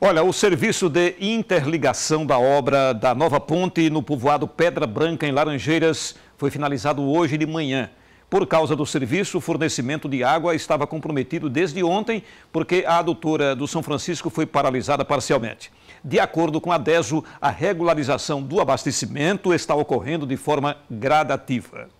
Olha, o serviço de interligação da obra da nova ponte no povoado Pedra Branca, em Laranjeiras, foi finalizado hoje de manhã. Por causa do serviço, o fornecimento de água estava comprometido desde ontem, porque a adutora do São Francisco foi paralisada parcialmente. De acordo com a DESO, a regularização do abastecimento está ocorrendo de forma gradativa.